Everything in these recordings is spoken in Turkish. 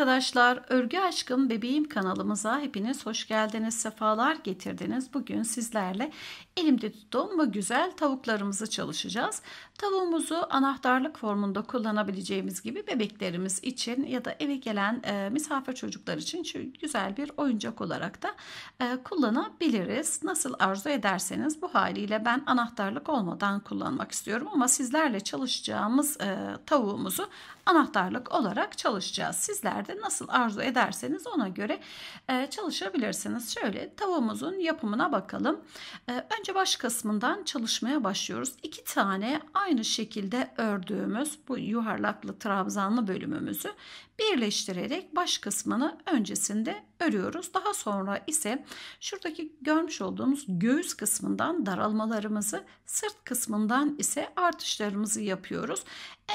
arkadaşlar, Örgü Aşkım Bebeğim kanalımıza hepiniz hoş geldiniz, sefalar getirdiniz. Bugün sizlerle elimde tuttuğum bu güzel tavuklarımızı çalışacağız. Tavuğumuzu anahtarlık formunda kullanabileceğimiz gibi bebeklerimiz için ya da eve gelen e, misafir çocuklar için şu güzel bir oyuncak olarak da e, kullanabiliriz. Nasıl arzu ederseniz bu haliyle ben anahtarlık olmadan kullanmak istiyorum ama sizlerle çalışacağımız e, tavuğumuzu anahtarlık olarak çalışacağız. Sizler de saatte nasıl arzu ederseniz ona göre e, çalışabilirsiniz. Şöyle tavamızın yapımına bakalım. E, önce baş kısmından çalışmaya başlıyoruz. İki tane aynı şekilde ördüğümüz bu yuvarlaklı trabzanlı bölümümüzü birleştirerek baş kısmını öncesinde örüyoruz. Daha sonra ise şuradaki görmüş olduğumuz göğüs kısmından daralmalarımızı, sırt kısmından ise artışlarımızı yapıyoruz.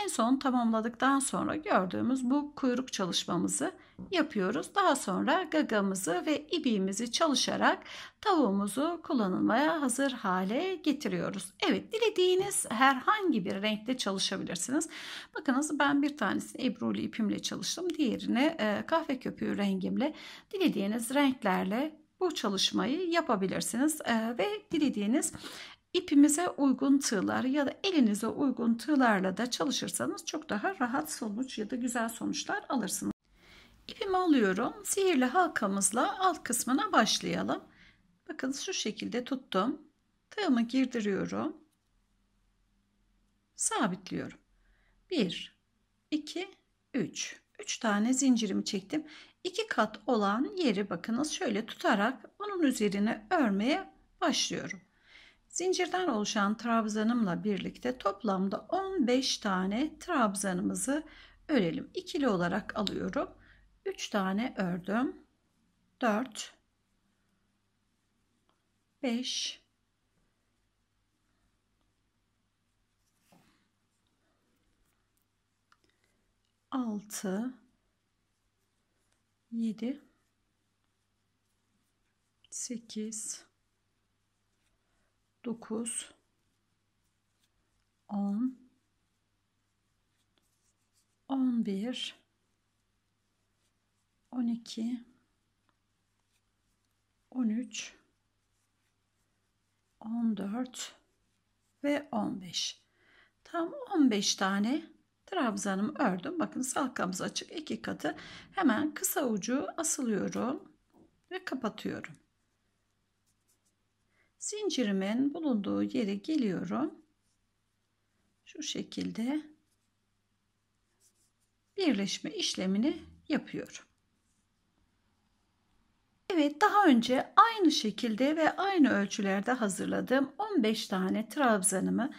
En son tamamladıktan sonra gördüğümüz bu kuyruk çalışmamızı yapıyoruz. Daha sonra gagamızı ve ibiğimizi çalışarak tavuğumuzu kullanılmaya hazır hale getiriyoruz. Evet dilediğiniz herhangi bir renkte çalışabilirsiniz. Bakınız ben bir tanesini ebruli ipimle çalıştım. Diğerini e, kahve köpüğü rengimle dilediğiniz renklerle bu çalışmayı yapabilirsiniz e, ve dilediğiniz ipimize uygun tığlar ya da elinize uygun tığlarla da çalışırsanız çok daha rahat sonuç ya da güzel sonuçlar alırsınız. İpimi alıyorum. Sihirli halkamızla alt kısmına başlayalım. Bakın şu şekilde tuttum. Tığımı girdiriyorum. Sabitliyorum. 1 2 3 3 tane zincirimi çektim. 2 kat olan yeri bakınız şöyle tutarak onun üzerine örmeye başlıyorum. Zincirden oluşan trabzanımla birlikte toplamda 15 tane trabzanımızı örelim. İkili olarak alıyorum. 3 tane ördüm. 4 5 6 7 8 9 10 11 12 13 14 ve 15 tam 15 tane trabzanımı ördüm bakın salkamız açık iki katı hemen kısa ucu asılıyorum ve kapatıyorum zincirimin bulunduğu yere geliyorum şu şekilde birleşme işlemini yapıyorum Evet daha önce aynı şekilde ve aynı ölçülerde hazırladığım 15 tane trabzanımı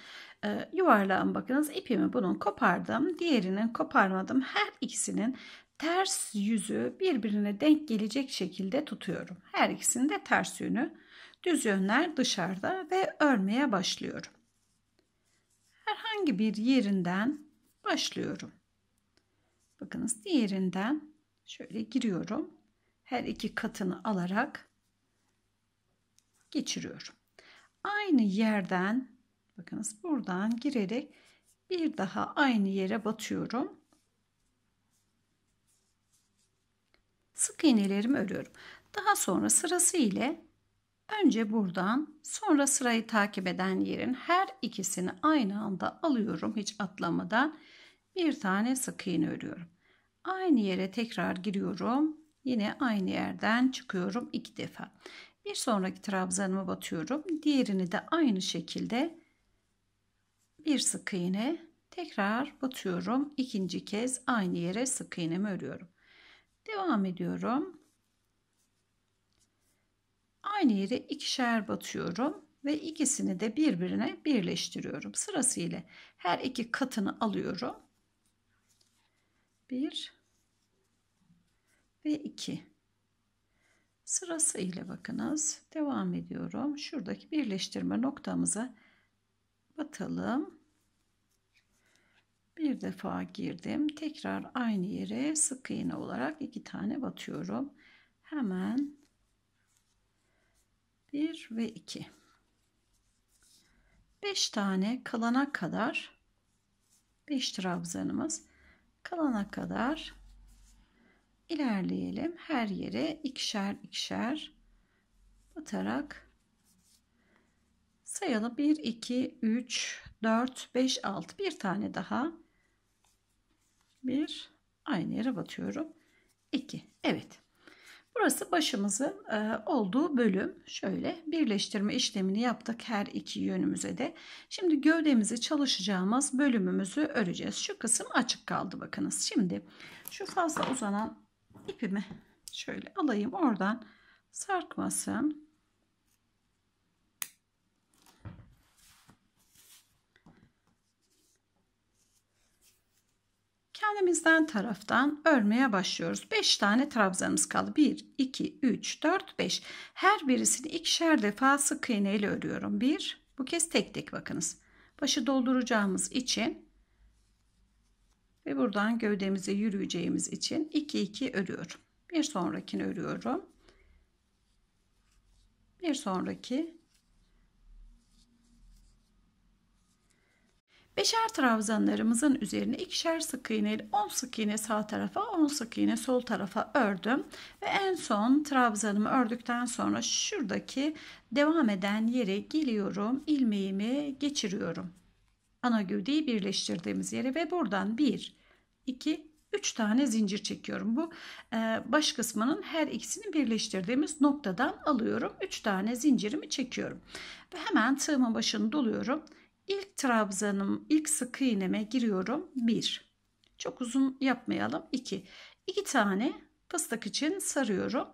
e, yuvarlağın bakınız ipimi bunun kopardım. Diğerinin koparmadım. Her ikisinin ters yüzü birbirine denk gelecek şekilde tutuyorum. Her ikisinin de ters yönü. Düz yönler dışarıda ve örmeye başlıyorum. Herhangi bir yerinden başlıyorum. Bakınız diğerinden şöyle giriyorum her iki katını alarak geçiriyorum. Aynı yerden bakınız buradan girerek bir daha aynı yere batıyorum. Sık iğnelerimi örüyorum. Daha sonra sırası ile önce buradan sonra sırayı takip eden yerin her ikisini aynı anda alıyorum hiç atlamadan. Bir tane sık iğne örüyorum. Aynı yere tekrar giriyorum Yine aynı yerden çıkıyorum iki defa. Bir sonraki trabzanıma batıyorum. Diğerini de aynı şekilde bir sık iğne tekrar batıyorum. ikinci kez aynı yere sık iğnemi örüyorum. Devam ediyorum. Aynı yere ikişer batıyorum ve ikisini de birbirine birleştiriyorum. Sırasıyla her iki katını alıyorum. 1 ve 2. Sırası ile bakınız. Devam ediyorum. Şuradaki birleştirme noktamıza batalım. Bir defa girdim. Tekrar aynı yere sık iğne olarak iki tane batıyorum. Hemen 1 ve 2. 5 tane kalana kadar 5 trabzanımız kalana kadar ilerleyelim. Her yere ikişer ikişer batarak sayalı 1, 2, 3, 4, 5, 6 bir tane daha. Bir aynı yere batıyorum. 2. Evet. Burası başımızın e, olduğu bölüm. Şöyle birleştirme işlemini yaptık her iki yönümüze de. Şimdi gövdemizi çalışacağımız bölümümüzü öreceğiz. Şu kısım açık kaldı bakınız. Şimdi şu fazla uzanan ipimi şöyle alayım oradan sarkmasın. Kendimizden taraftan örmeye başlıyoruz. 5 tane trabzanımız kaldı. 1, 2, 3, 4, 5. Her birisini ikişer defa sık iğne ile örüyorum. Bir, bu kez tek tek bakınız. Başı dolduracağımız için ve buradan gövdemize yürüyeceğimiz için 2 2 örüyorum. Bir sonrakini örüyorum. Bir sonraki Beşer trabzanlarımızın üzerine ikişer sık iğne, 10 sık iğne sağ tarafa, 10 sık iğne sol tarafa ördüm ve en son trabzanımı ördükten sonra şuradaki devam eden yere geliyorum, ilmeğimi geçiriyorum ana gövdeyi birleştirdiğimiz yere ve buradan 1, 2, 3 tane zincir çekiyorum. Bu e, baş kısmının her ikisini birleştirdiğimiz noktadan alıyorum. 3 tane zincirimi çekiyorum. Ve hemen tığımın başını doluyorum. İlk trabzanım, ilk sık iğneme giriyorum. 1. Çok uzun yapmayalım. 2. 2 tane fıstık için sarıyorum.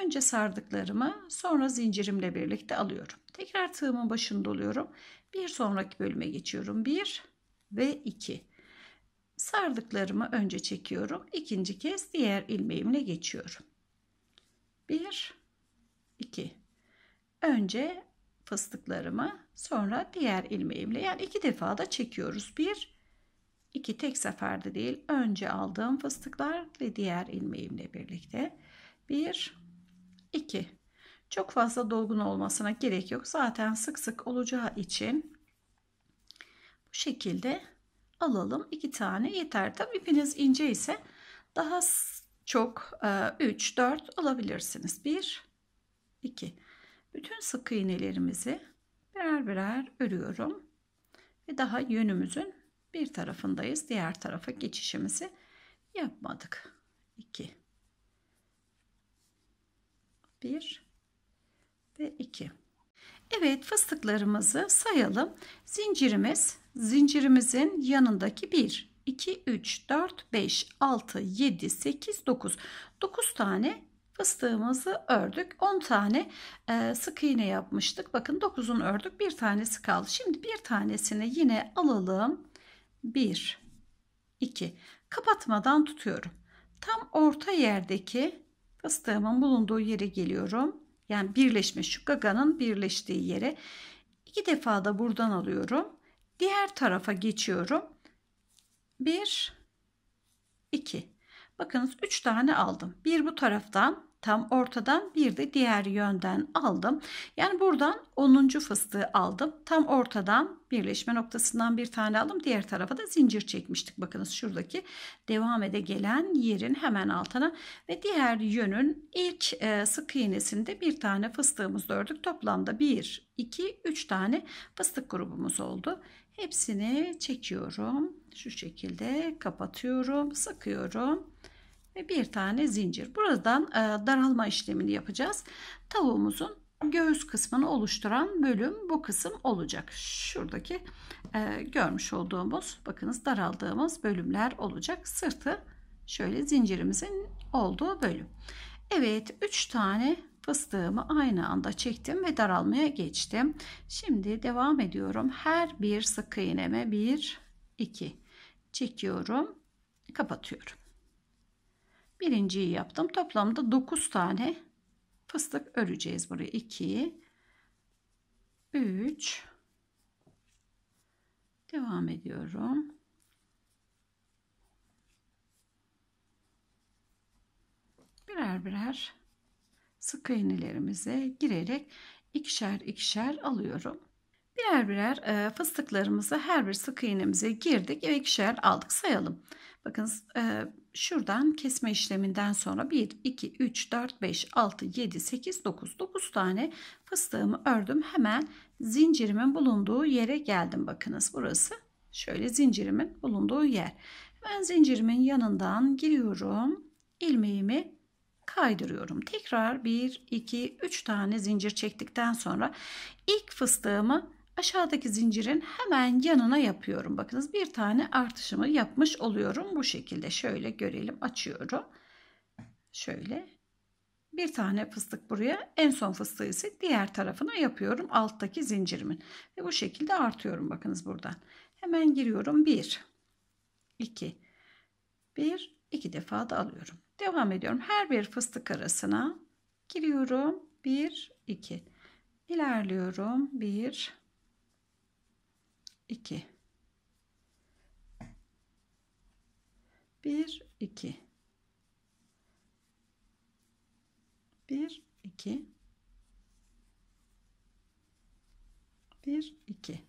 Önce sardıklarımı sonra zincirimle birlikte alıyorum. Tekrar tığımın başını doluyorum. Bir sonraki bölüme geçiyorum. 1 ve 2. Sardıklarımı önce çekiyorum. İkinci kez diğer ilmeğimle geçiyorum. 1 2 Önce fıstıklarımı sonra diğer ilmeğimle yani iki defa da çekiyoruz. 1 2 tek seferde değil. Önce aldığım fıstıklar ve diğer ilmeğimle birlikte 1 2. Çok fazla dolgun olmasına gerek yok. Zaten sık sık olacağı için bu şekilde alalım. 2 tane yeter. Tabi ipiniz ince ise daha çok 3 e, 4 alabilirsiniz. 1 2. Bütün sık iğnelerimizi birer birer örüyorum ve daha yönümüzün bir tarafındayız. Diğer tarafa geçişimizi yapmadık. 2 1 ve 2. Evet fıstıklarımızı sayalım. Zincirimiz zincirimizin yanındaki 1, 2, 3, 4, 5, 6, 7, 8, 9. 9 tane fıstığımızı ördük 10 tane e, sık iğne yapmıştık bakın 9'un ördük bir tanesi kaldı şimdi bir tanesini yine alalım 1 2 kapatmadan tutuyorum tam orta yerdeki fıstığımın bulunduğu yere geliyorum. Yani birleşme şu gaganın birleştiği yere. İki defa da buradan alıyorum. Diğer tarafa geçiyorum. Bir, iki. Bakınız üç tane aldım. Bir bu taraftan tam ortadan bir de diğer yönden aldım. Yani buradan 10. fıstığı aldım. Tam ortadan birleşme noktasından bir tane aldım. Diğer tarafa da zincir çekmiştik. Bakınız şuradaki devam ede gelen yerin hemen altına ve diğer yönün ilk e, sık iğnesinde bir tane fıstığımız ördük. Toplamda 1, 2, 3 tane fıstık grubumuz oldu. Hepsini çekiyorum. Şu şekilde kapatıyorum, sıkıyorum ve bir tane zincir. Buradan e, daralma işlemini yapacağız. Tavuğumuzun göğüs kısmını oluşturan bölüm bu kısım olacak. Şuradaki e, görmüş olduğumuz bakınız daraldığımız bölümler olacak. Sırtı şöyle zincirimizin olduğu bölüm. Evet 3 tane fıstığımı aynı anda çektim ve daralmaya geçtim. Şimdi devam ediyorum. Her bir sık iğneme 1 2 çekiyorum, kapatıyorum. Birinciyi yaptım. Toplamda 9 tane fıstık öreceğiz buraya. 2 3 devam ediyorum. Birer birer sık iğnelerimize girerek ikişer ikişer alıyorum. Birer birer e, fıstıklarımızı her bir sık iğnemize girdik ve ikişer aldık sayalım. Bakın e, şuradan kesme işleminden sonra 1, 2, 3, 4, 5, 6, 7, 8, 9, 9 tane fıstığımı ördüm. Hemen zincirimin bulunduğu yere geldim. Bakınız burası şöyle zincirimin bulunduğu yer. Ben zincirimin yanından giriyorum. ilmeğimi kaydırıyorum. Tekrar 1, 2, 3 tane zincir çektikten sonra ilk fıstığımı aşağıdaki zincirin hemen yanına yapıyorum. Bakınız bir tane artışımı yapmış oluyorum. Bu şekilde şöyle görelim açıyorum. Şöyle bir tane fıstık buraya en son fıstığı ise diğer tarafına yapıyorum alttaki zincirimin. Ve bu şekilde artıyorum bakınız buradan. Hemen giriyorum 1, 2, 1, 2 defa da alıyorum. Devam ediyorum her bir fıstık arasına giriyorum 1, 2, ilerliyorum 1, 2 1 2 1 2 1 2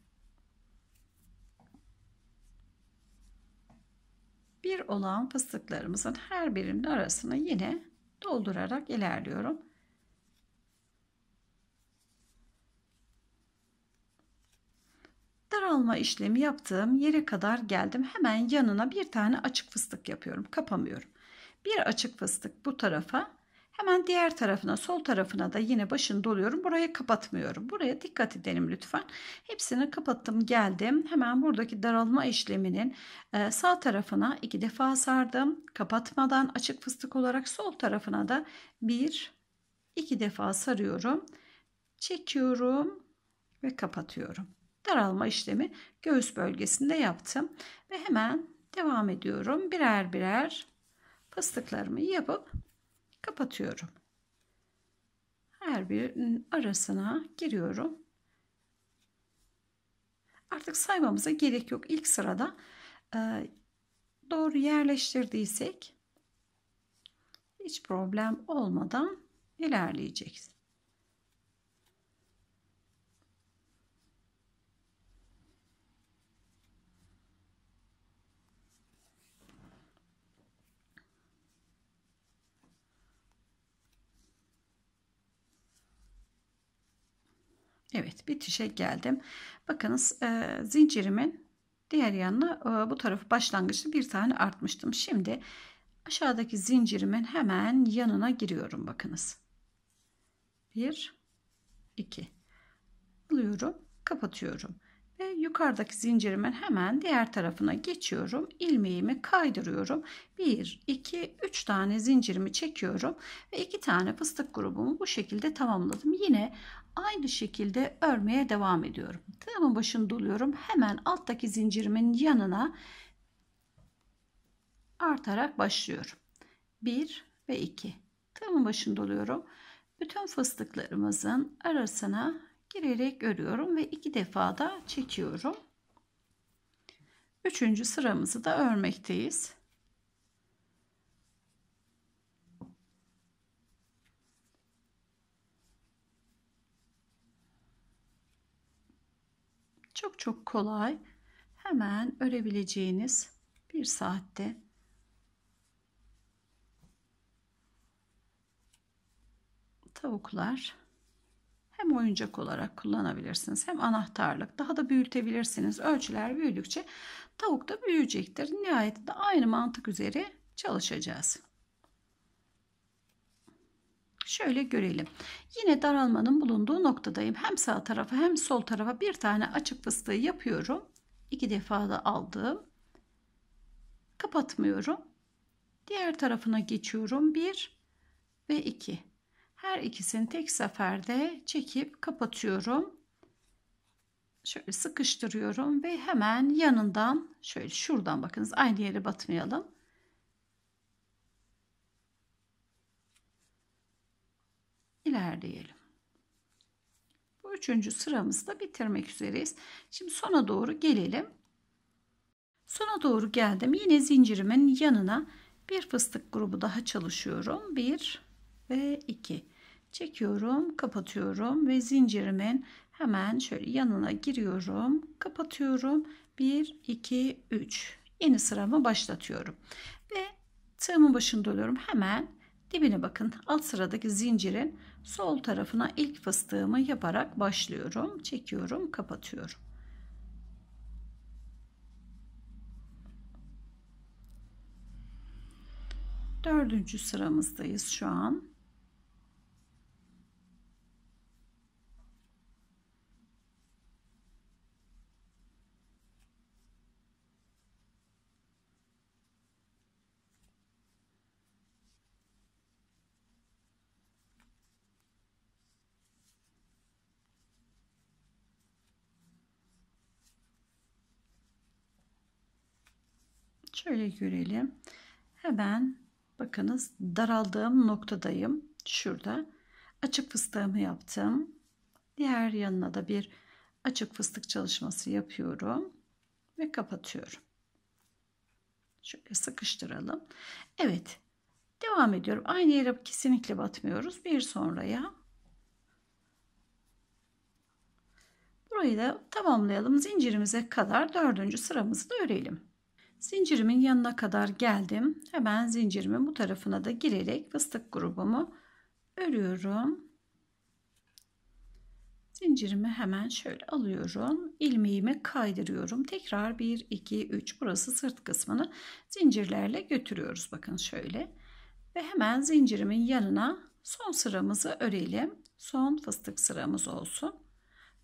bir olan fıstıklarımızın her birinin arasına yine doldurarak ilerliyorum. alma işlemi yaptığım yere kadar geldim. Hemen yanına bir tane açık fıstık yapıyorum. Kapamıyorum. Bir açık fıstık bu tarafa. Hemen diğer tarafına sol tarafına da yine başını doluyorum. Buraya kapatmıyorum. Buraya dikkat edelim lütfen. Hepsini kapattım geldim. Hemen buradaki daralma işleminin e, sağ tarafına iki defa sardım. Kapatmadan açık fıstık olarak sol tarafına da bir iki defa sarıyorum. Çekiyorum ve kapatıyorum daralma işlemi göğüs bölgesinde yaptım. Ve hemen devam ediyorum. Birer birer fıstıklarımı yapıp kapatıyorum. Her bir arasına giriyorum. Artık saymamıza gerek yok. İlk sırada e, doğru yerleştirdiysek hiç problem olmadan ilerleyeceksin. Evet bitişe geldim. Bakınız e, zincirimin diğer yanına e, bu tarafı başlangıçta bir tane artmıştım. Şimdi aşağıdaki zincirimin hemen yanına giriyorum bakınız. 1 2 alıyorum kapatıyorum ve yukarıdaki zincirimin hemen diğer tarafına geçiyorum. ilmeğimi kaydırıyorum. 1, 2, 3 tane zincirimi çekiyorum ve 2 tane fıstık grubumu bu şekilde tamamladım. Yine aynı şekilde örmeye devam ediyorum. Tığımın başını doluyorum. Hemen alttaki zincirimin yanına artarak başlıyorum. 1 ve 2. Tığımın başını doluyorum. Bütün fıstıklarımızın arasına girerek örüyorum ve iki defa da çekiyorum. Üçüncü sıramızı da örmekteyiz. Çok çok kolay. Hemen örebileceğiniz bir saatte tavuklar hem oyuncak olarak kullanabilirsiniz hem anahtarlık. Daha da büyütebilirsiniz. Ölçüler büyüdükçe tavuk da büyüyecektir. Nihayetinde aynı mantık üzere çalışacağız. Şöyle görelim. Yine daralmanın bulunduğu noktadayım. Hem sağ tarafa hem sol tarafa bir tane açık fıstığı yapıyorum. İki defa da aldım. Kapatmıyorum. Diğer tarafına geçiyorum. 1 ve 2. Her ikisini tek seferde çekip kapatıyorum. Şöyle sıkıştırıyorum ve hemen yanından şöyle şuradan bakınız aynı yere batmayalım. ilerleyelim. Bu üçüncü sıramızı da bitirmek üzereyiz. Şimdi sona doğru gelelim. Sona doğru geldim. Yine zincirimin yanına bir fıstık grubu daha çalışıyorum. 1 ve 2 çekiyorum, kapatıyorum ve zincirimin hemen şöyle yanına giriyorum, kapatıyorum. 1 2 3. Yeni sıramı başlatıyorum. Ve tığımın başında oluyorum. Hemen dibine bakın. Alt sıradaki zincirin sol tarafına ilk fıstığımı yaparak başlıyorum. Çekiyorum, kapatıyorum. Dördüncü sıramızdayız şu an. Şöyle görelim. Hemen bakınız daraldığım noktadayım. Şurada açık fıstığımı yaptım. Diğer yanına da bir açık fıstık çalışması yapıyorum ve kapatıyorum. Şöyle sıkıştıralım. Evet. Devam ediyorum. Aynı yere kesinlikle batmıyoruz. Bir sonraya. Burayı da tamamlayalım. Zincirimize kadar dördüncü sıramızı da örelim. Zincirimin yanına kadar geldim. Hemen zincirimin bu tarafına da girerek fıstık grubumu örüyorum. Zincirimi hemen şöyle alıyorum. ilmeğimi kaydırıyorum. Tekrar 1, 2, 3 burası sırt kısmını zincirlerle götürüyoruz. Bakın şöyle. Ve hemen zincirimin yanına son sıramızı örelim. Son fıstık sıramız olsun.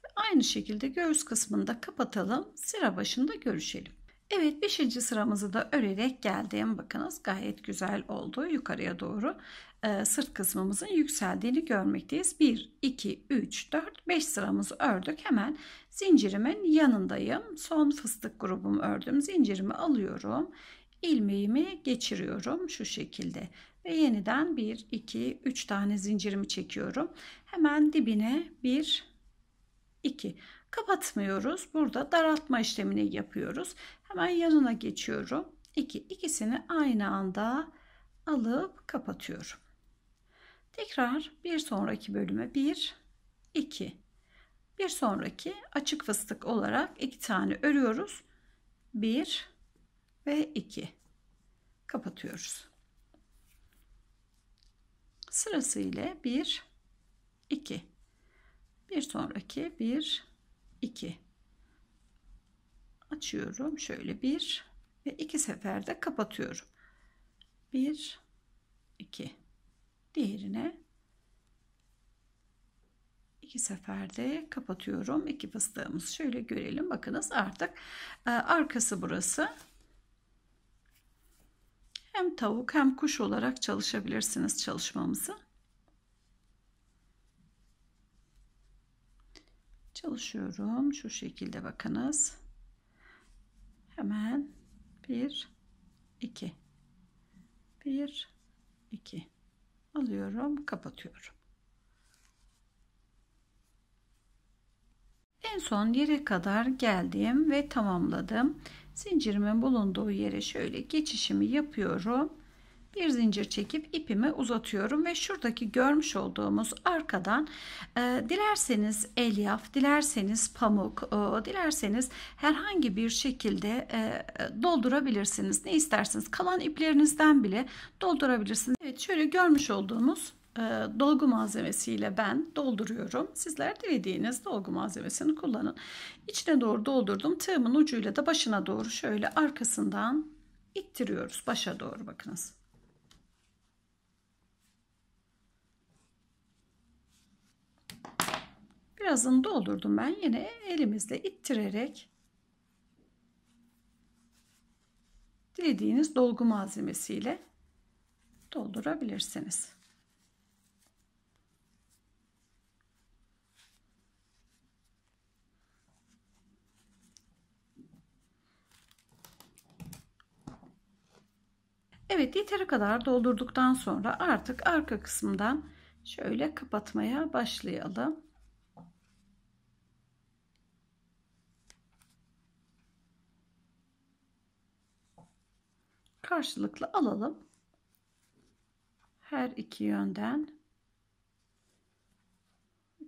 Ve aynı şekilde göğüs kısmını da kapatalım. Sıra başında görüşelim. Evet 5. sıramızı da örerek geldim. Bakınız gayet güzel oldu. Yukarıya doğru e, sırt kısmımızın yükseldiğini görmekteyiz. 1, 2, 3, 4, 5 sıramızı ördük. Hemen zincirimin yanındayım. Son fıstık grubumu ördüm. Zincirimi alıyorum. ilmeğimi geçiriyorum şu şekilde. Ve yeniden 1, 2, 3 tane zincirimi çekiyorum. Hemen dibine 1, 2 kapatmıyoruz. Burada daraltma işlemini yapıyoruz. Hemen yanına geçiyorum. 2 ikisini aynı anda alıp kapatıyorum. Tekrar bir sonraki bölüme 1 2 bir sonraki açık fıstık olarak iki tane örüyoruz. 1 ve 2 kapatıyoruz. Sırasıyla 1 2 bir sonraki 1 2 açıyorum şöyle bir ve iki seferde kapatıyorum 1 2 diğerine iki seferde kapatıyorum iki fıstığımız şöyle görelim bakınız artık e, arkası burası hem tavuk hem kuş olarak çalışabilirsiniz çalışmamızı çalışıyorum. Şu şekilde bakınız. Hemen 1 2 1 2 alıyorum, kapatıyorum. En son yere kadar geldim ve tamamladım. Zincirimin bulunduğu yere şöyle geçişimi yapıyorum bir zincir çekip ipimi uzatıyorum ve şuradaki görmüş olduğumuz arkadan e, dilerseniz elyaf dilerseniz pamuk e, dilerseniz herhangi bir şekilde e, doldurabilirsiniz ne isterseniz kalan iplerinizden bile doldurabilirsiniz Evet şöyle görmüş olduğumuz e, dolgu malzemesiyle ben dolduruyorum. Sizler dilediğiniz dolgu malzemesini kullanın. İçine doğru doldurdum. Tığımın ucuyla da başına doğru şöyle arkasından ittiriyoruz. Başa doğru bakınız. birazını doldurdum ben yine elimizle ittirerek dilediğiniz dolgu malzemesiyle doldurabilirsiniz. Evet yeteri kadar doldurduktan sonra artık arka kısımdan şöyle kapatmaya başlayalım. karşılıklı alalım. Her iki yönden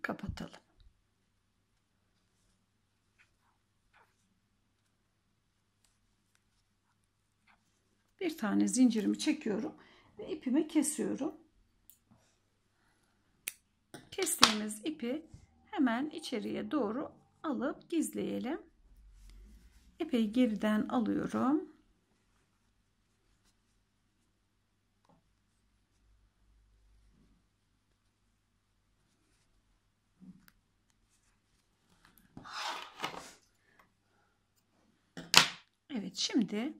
kapatalım. Bir tane zincirimi çekiyorum ve ipimi kesiyorum. Kestiğimiz ipi hemen içeriye doğru alıp gizleyelim. İpeyi geriden alıyorum. Evet şimdi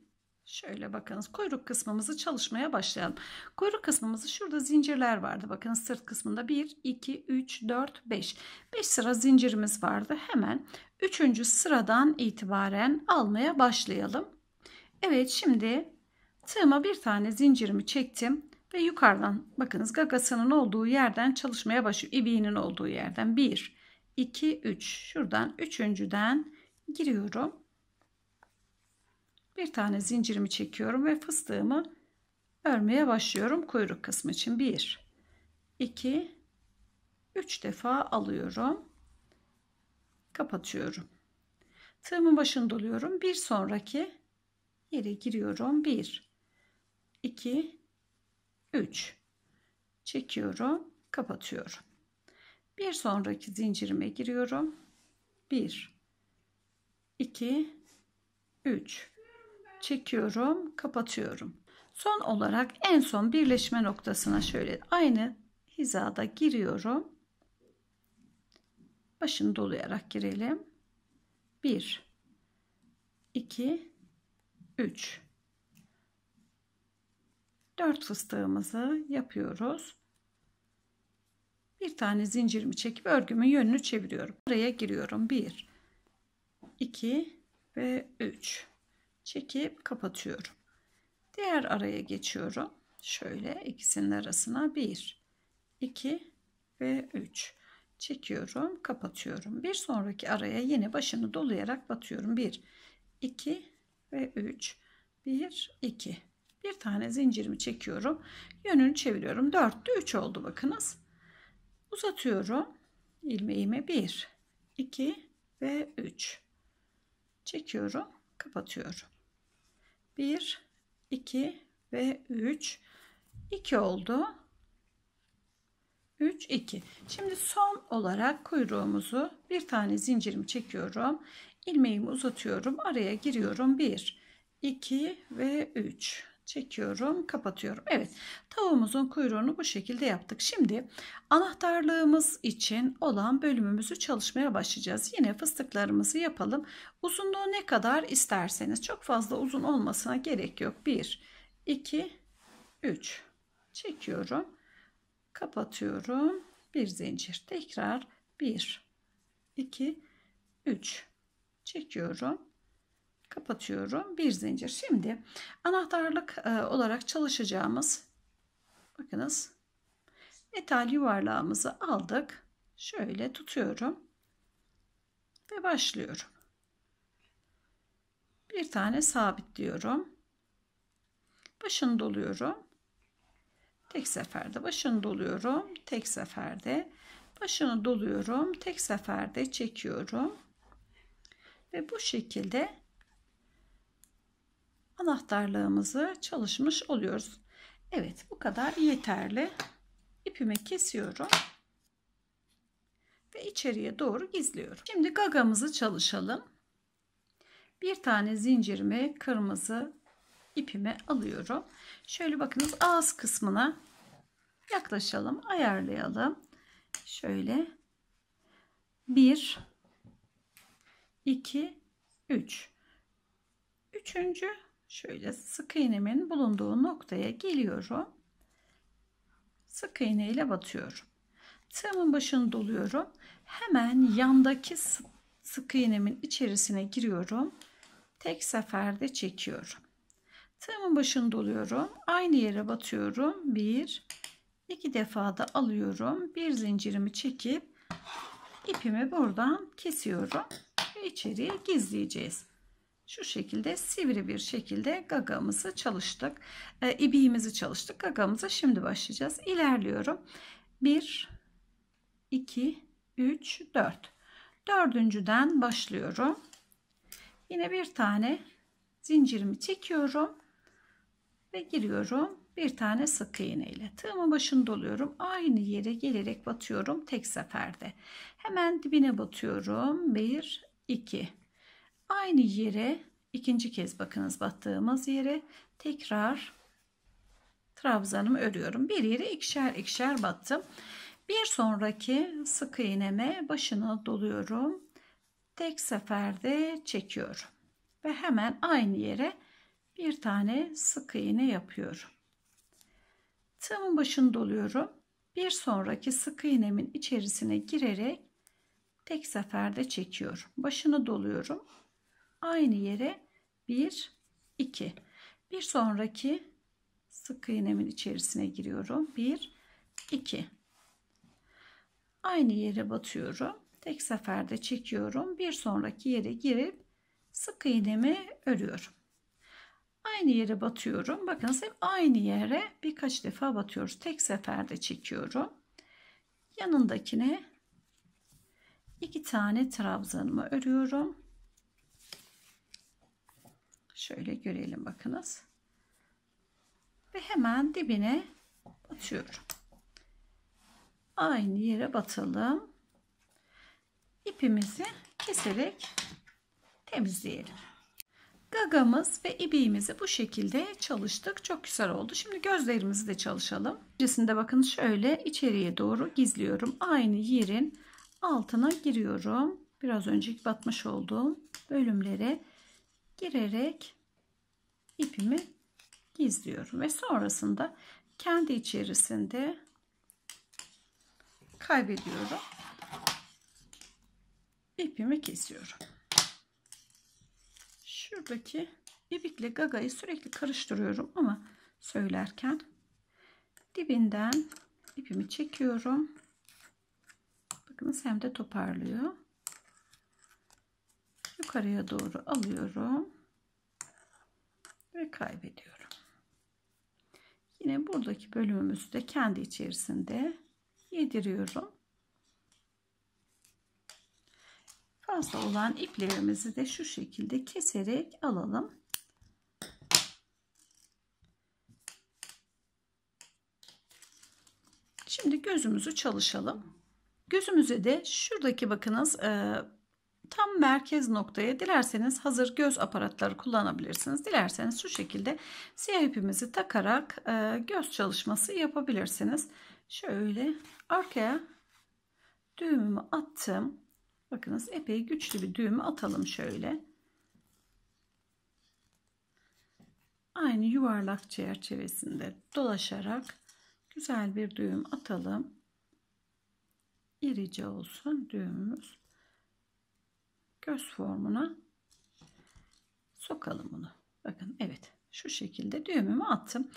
şöyle bakınız kuyruk kısmımızı çalışmaya başlayalım. Kuyruk kısmımızı şurada zincirler vardı. Bakın sırt kısmında 1, 2, 3, 4, 5. 5 sıra zincirimiz vardı. Hemen 3. sıradan itibaren almaya başlayalım. Evet şimdi tığıma bir tane zincirimi çektim ve yukarıdan bakınız gagasının olduğu yerden çalışmaya başlıyorum. İbiğinin olduğu yerden 1, 2, 3 şuradan üçüncüden giriyorum bir tane zincirimi çekiyorum ve fıstığımı örmeye başlıyorum kuyruk kısmı için. 1 2 3 defa alıyorum. Kapatıyorum. Tığımın başını doluyorum. Bir sonraki yere giriyorum. 1 2 3 çekiyorum, kapatıyorum. Bir sonraki zincirime giriyorum. 1 2 3 çekiyorum, kapatıyorum. Son olarak en son birleşme noktasına şöyle aynı hizada giriyorum. Başını dolayarak girelim. 1 2 3 4 fıstığımızı yapıyoruz. Bir tane zincirimi çekip örgümün yönünü çeviriyorum. Araya giriyorum. 1 2 ve 3 çekip kapatıyorum. Diğer araya geçiyorum. Şöyle ikisinin arasına 1, 2 ve 3 çekiyorum, kapatıyorum. Bir sonraki araya yine başını dolayarak batıyorum. 1, 2 ve 3. 1, 2. Bir tane zincirimi çekiyorum. Yönünü çeviriyorum. 4'te 3 oldu bakınız. Uzatıyorum. ilmeğimi 1, 2 ve 3. Çekiyorum, kapatıyorum. 1 2 ve 3 2 oldu 3 2 şimdi son olarak kuyruğumuzu bir tane zincirimi çekiyorum ilmeğimi uzatıyorum araya giriyorum 1 2 ve 3 çekiyorum kapatıyorum evet tavuğumuzun kuyruğunu bu şekilde yaptık şimdi anahtarlığımız için olan bölümümüzü çalışmaya başlayacağız yine fıstıklarımızı yapalım uzunluğu ne kadar isterseniz çok fazla uzun olmasına gerek yok 1 2 3 çekiyorum kapatıyorum bir zincir tekrar 1 2 3 çekiyorum kapatıyorum. Bir zincir. Şimdi anahtarlık e, olarak çalışacağımız bakınız metal yuvarlağımızı aldık. Şöyle tutuyorum ve başlıyorum. Bir tane sabitliyorum. Başını doluyorum. Tek seferde başını doluyorum. Tek seferde başını doluyorum. Tek seferde çekiyorum. Ve bu şekilde anahtarlığımızı çalışmış oluyoruz. Evet bu kadar yeterli. İpimi kesiyorum ve içeriye doğru gizliyorum. Şimdi gagamızı çalışalım. Bir tane zincirimi kırmızı ipime alıyorum. Şöyle bakınız ağız kısmına yaklaşalım, ayarlayalım. Şöyle bir, 2 üç. Üçüncü şöyle sık iğnemin bulunduğu noktaya geliyorum. Sık iğne ile batıyorum. Tığımın başını doluyorum. Hemen yandaki sık iğnemin içerisine giriyorum. Tek seferde çekiyorum. Tığımın başını doluyorum. Aynı yere batıyorum. Bir, iki defa da alıyorum. Bir zincirimi çekip ipimi buradan kesiyorum. Ve içeriye gizleyeceğiz şu şekilde sivri bir şekilde gagamızı çalıştık. E, ibiğimizi çalıştık. Gagamıza şimdi başlayacağız. İlerliyorum. 1 2 3 4 dördüncüden başlıyorum. Yine bir tane zincirimi çekiyorum ve giriyorum. Bir tane sık iğne ile tığımın başını doluyorum. Aynı yere gelerek batıyorum tek seferde. Hemen dibine batıyorum. 1 2 Aynı yere ikinci kez bakınız battığımız yere tekrar trabzanımı örüyorum. Bir yere ikişer ikişer battım. Bir sonraki sık iğneme başına doluyorum. Tek seferde çekiyorum. Ve hemen aynı yere bir tane sık iğne yapıyorum. Tığımın başını doluyorum. Bir sonraki sık iğnemin içerisine girerek tek seferde çekiyorum. Başını doluyorum aynı yere 1 2 bir sonraki sık iğnemin içerisine giriyorum 1 2 aynı yere batıyorum tek seferde çekiyorum bir sonraki yere girip sık iğnemi örüyorum aynı yere batıyorum bakın hep aynı yere birkaç defa batıyoruz tek seferde çekiyorum yanındakine iki tane trabzanımı örüyorum Şöyle görelim bakınız. Ve hemen dibine batıyorum. Aynı yere batalım. İpimizi keserek temizleyelim. Gagamız ve ibiğimizi bu şekilde çalıştık. Çok güzel oldu. Şimdi gözlerimizi de çalışalım. Öncesinde bakın şöyle içeriye doğru gizliyorum. Aynı yerin altına giriyorum. Biraz önceki batmış olduğum bölümlere girerek ipimi gizliyorum ve sonrasında kendi içerisinde kaybediyorum. ipimi kesiyorum. Şuradaki ipikle gagayı sürekli karıştırıyorum ama söylerken dibinden ipimi çekiyorum. Bakınız hem de toparlıyor yukarıya doğru alıyorum ve kaybediyorum. Yine buradaki bölümümüzü de kendi içerisinde yediriyorum. Fazla olan iplerimizi de şu şekilde keserek alalım. Şimdi gözümüzü çalışalım. Gözümüze de şuradaki bakınız e, tam merkez noktaya dilerseniz hazır göz aparatları kullanabilirsiniz. Dilerseniz şu şekilde siyah ipimizi takarak e, göz çalışması yapabilirsiniz. Şöyle arkaya düğümümü attım. Bakınız epey güçlü bir düğümü atalım şöyle. Aynı yuvarlak çerçevesinde dolaşarak güzel bir düğüm atalım. İrice olsun düğümümüz göz formuna sokalım bunu. Bakın evet şu şekilde düğümümü attım.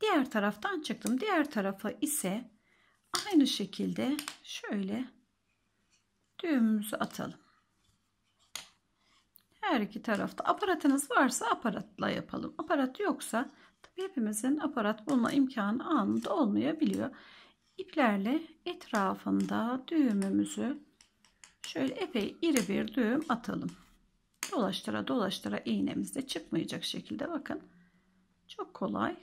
Diğer taraftan çıktım. Diğer tarafa ise aynı şekilde şöyle düğümümüzü atalım. Her iki tarafta aparatınız varsa aparatla yapalım. Aparat yoksa tabii hepimizin aparat bulma imkanı anında olmayabiliyor. İplerle etrafında düğümümüzü Şöyle epey iri bir düğüm atalım. Dolaştıra dolaştıra iğnemiz de çıkmayacak şekilde bakın. Çok kolay.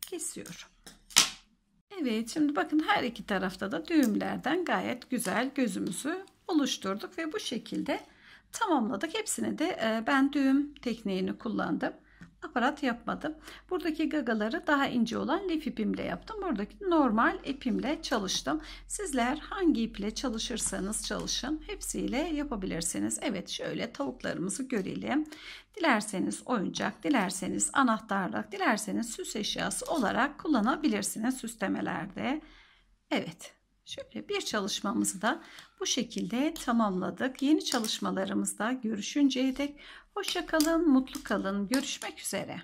Kesiyorum. Evet şimdi bakın her iki tarafta da düğümlerden gayet güzel gözümüzü oluşturduk ve bu şekilde tamamladık. Hepsine de e, ben düğüm tekniğini kullandım. Aparat yapmadım. Buradaki gagaları daha ince olan lif ipimle yaptım. Buradaki normal ipimle çalıştım. Sizler hangi iple çalışırsanız çalışın. Hepsiyle yapabilirsiniz. Evet şöyle tavuklarımızı görelim. Dilerseniz oyuncak, dilerseniz anahtarlık, dilerseniz süs eşyası olarak kullanabilirsiniz süslemelerde. Evet Şöyle bir çalışmamızı da bu şekilde tamamladık. Yeni çalışmalarımızda görüşünceye dek hoşça kalın, mutlu kalın. Görüşmek üzere.